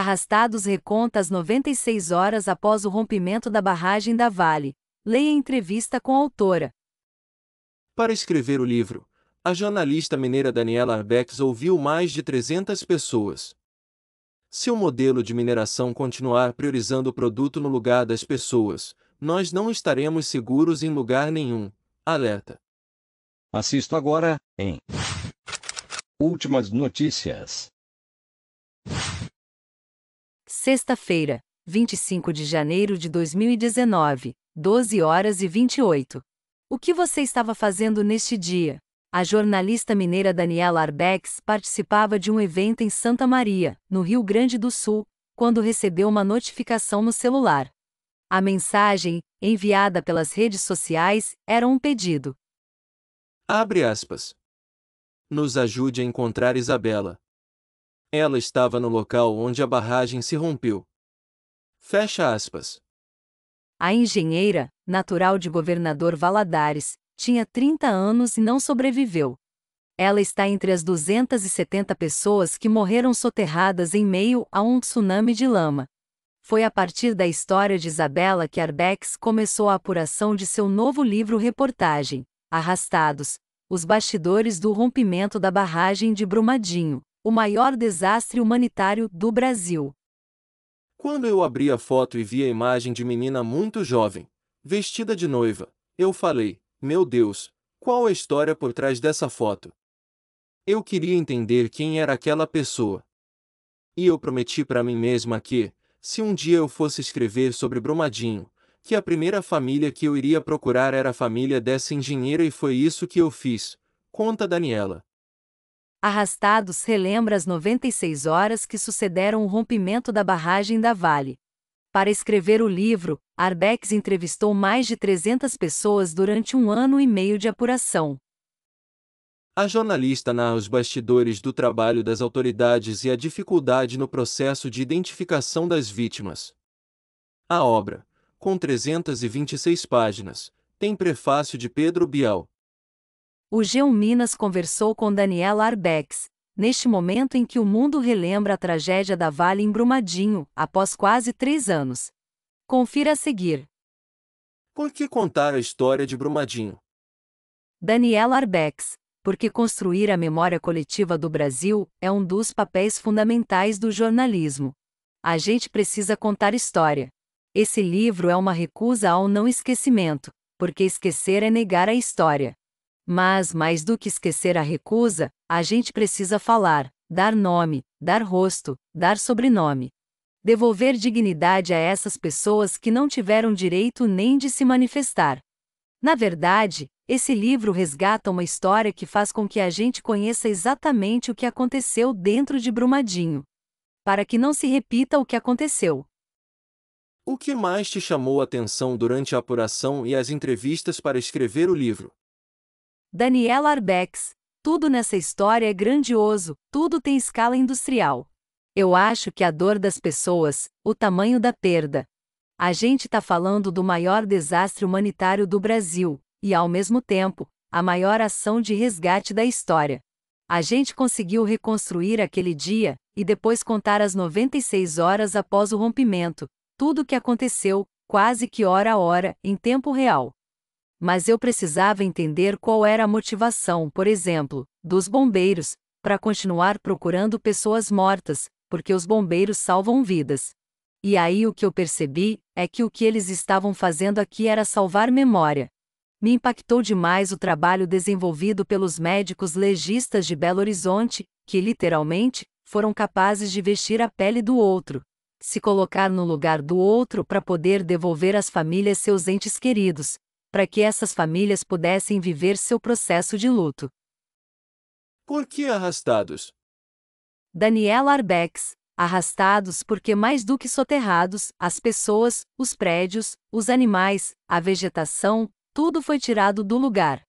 Arrastados recontas 96 horas após o rompimento da barragem da Vale. Leia entrevista com a autora. Para escrever o livro, a jornalista mineira Daniela Arbex ouviu mais de 300 pessoas. Se o modelo de mineração continuar priorizando o produto no lugar das pessoas, nós não estaremos seguros em lugar nenhum. Alerta. Assisto agora em Últimas Notícias. Sexta-feira, 25 de janeiro de 2019, 12 horas e 28. O que você estava fazendo neste dia? A jornalista mineira Daniela Arbex participava de um evento em Santa Maria, no Rio Grande do Sul, quando recebeu uma notificação no celular. A mensagem, enviada pelas redes sociais, era um pedido. Abre aspas. Nos ajude a encontrar Isabela. Ela estava no local onde a barragem se rompeu. Fecha aspas. A engenheira, natural de Governador Valadares, tinha 30 anos e não sobreviveu. Ela está entre as 270 pessoas que morreram soterradas em meio a um tsunami de lama. Foi a partir da história de Isabela que Arbex começou a apuração de seu novo livro-reportagem, Arrastados, os bastidores do rompimento da barragem de Brumadinho o maior desastre humanitário do Brasil. Quando eu abri a foto e vi a imagem de menina muito jovem, vestida de noiva, eu falei: Meu Deus, qual a história por trás dessa foto? Eu queria entender quem era aquela pessoa. E eu prometi para mim mesma que, se um dia eu fosse escrever sobre Brumadinho, que a primeira família que eu iria procurar era a família dessa engenheira e foi isso que eu fiz, conta Daniela. Arrastados relembra as 96 horas que sucederam o rompimento da barragem da Vale. Para escrever o livro, Arbex entrevistou mais de 300 pessoas durante um ano e meio de apuração. A jornalista narra os bastidores do trabalho das autoridades e a dificuldade no processo de identificação das vítimas. A obra, com 326 páginas, tem prefácio de Pedro Bial, o G1 Minas conversou com Daniela Arbex, neste momento em que o mundo relembra a tragédia da Vale em Brumadinho, após quase três anos. Confira a seguir. Por que contar a história de Brumadinho? Daniela Arbex, porque construir a memória coletiva do Brasil é um dos papéis fundamentais do jornalismo. A gente precisa contar história. Esse livro é uma recusa ao não esquecimento, porque esquecer é negar a história. Mas, mais do que esquecer a recusa, a gente precisa falar, dar nome, dar rosto, dar sobrenome. Devolver dignidade a essas pessoas que não tiveram direito nem de se manifestar. Na verdade, esse livro resgata uma história que faz com que a gente conheça exatamente o que aconteceu dentro de Brumadinho, para que não se repita o que aconteceu. O que mais te chamou a atenção durante a apuração e as entrevistas para escrever o livro? Daniel Arbex, tudo nessa história é grandioso, tudo tem escala industrial. Eu acho que a dor das pessoas, o tamanho da perda. A gente tá falando do maior desastre humanitário do Brasil, e ao mesmo tempo, a maior ação de resgate da história. A gente conseguiu reconstruir aquele dia, e depois contar as 96 horas após o rompimento, tudo o que aconteceu, quase que hora a hora, em tempo real mas eu precisava entender qual era a motivação, por exemplo, dos bombeiros, para continuar procurando pessoas mortas, porque os bombeiros salvam vidas. E aí o que eu percebi é que o que eles estavam fazendo aqui era salvar memória. Me impactou demais o trabalho desenvolvido pelos médicos legistas de Belo Horizonte, que literalmente foram capazes de vestir a pele do outro, se colocar no lugar do outro para poder devolver às famílias seus entes queridos, para que essas famílias pudessem viver seu processo de luto. Por que arrastados? Daniela Arbex, arrastados porque mais do que soterrados, as pessoas, os prédios, os animais, a vegetação, tudo foi tirado do lugar.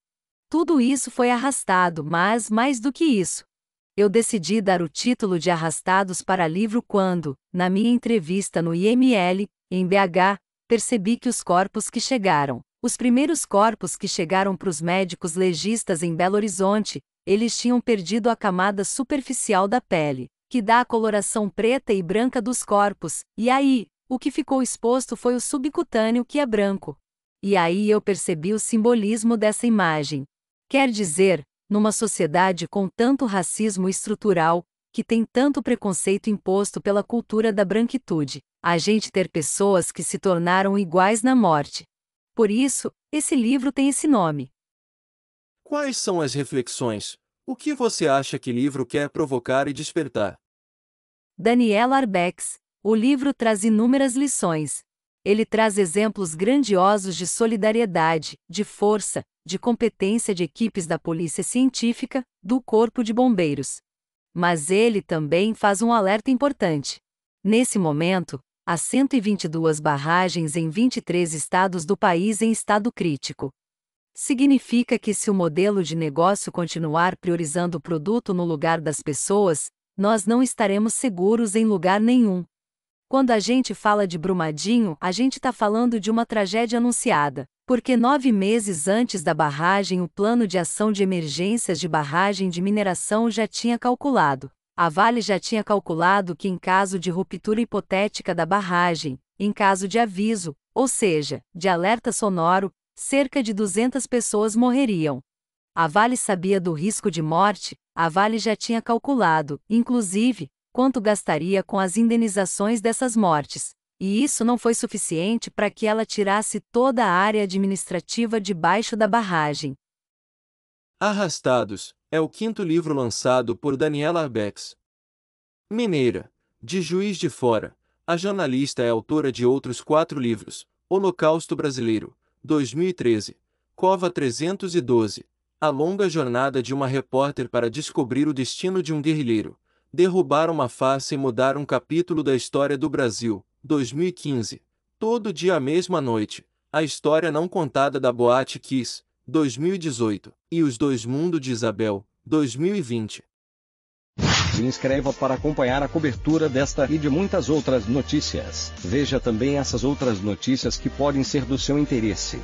Tudo isso foi arrastado, mas mais do que isso. Eu decidi dar o título de Arrastados para livro quando, na minha entrevista no IML, em BH, percebi que os corpos que chegaram os primeiros corpos que chegaram para os médicos legistas em Belo Horizonte, eles tinham perdido a camada superficial da pele, que dá a coloração preta e branca dos corpos, e aí, o que ficou exposto foi o subcutâneo que é branco. E aí eu percebi o simbolismo dessa imagem. Quer dizer, numa sociedade com tanto racismo estrutural, que tem tanto preconceito imposto pela cultura da branquitude, a gente ter pessoas que se tornaram iguais na morte, por isso, esse livro tem esse nome. Quais são as reflexões? O que você acha que livro quer provocar e despertar? Daniela Arbex. O livro traz inúmeras lições. Ele traz exemplos grandiosos de solidariedade, de força, de competência de equipes da polícia científica, do corpo de bombeiros. Mas ele também faz um alerta importante. Nesse momento, a 122 barragens em 23 estados do país em estado crítico. Significa que, se o modelo de negócio continuar priorizando o produto no lugar das pessoas, nós não estaremos seguros em lugar nenhum. Quando a gente fala de Brumadinho, a gente está falando de uma tragédia anunciada, porque nove meses antes da barragem o plano de ação de emergências de barragem de mineração já tinha calculado a Vale já tinha calculado que, em caso de ruptura hipotética da barragem, em caso de aviso, ou seja, de alerta sonoro, cerca de 200 pessoas morreriam. A Vale sabia do risco de morte, a Vale já tinha calculado, inclusive, quanto gastaria com as indenizações dessas mortes. E isso não foi suficiente para que ela tirasse toda a área administrativa debaixo da barragem. Arrastados, é o quinto livro lançado por Daniela Arbex. Mineira, de Juiz de Fora, a jornalista é autora de outros quatro livros: Holocausto Brasileiro, 2013, Cova 312, A Longa Jornada de uma Repórter para Descobrir o Destino de um Guerrilheiro, Derrubar uma Face e Mudar um Capítulo da História do Brasil, 2015, Todo Dia a Mesma Noite, A História Não Contada da Boate Kiss, 2018, e Os Dois Mundo de Isabel, 2020. Se inscreva para acompanhar a cobertura desta e de muitas outras notícias. Veja também essas outras notícias que podem ser do seu interesse.